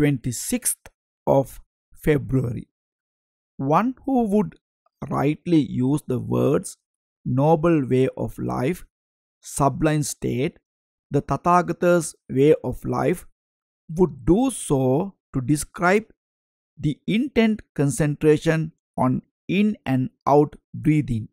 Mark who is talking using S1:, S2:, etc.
S1: 26th of February. One who would rightly use the words noble way of life, sublime state, the Tathagata's way of life would do so to describe the intent concentration on in and out breathing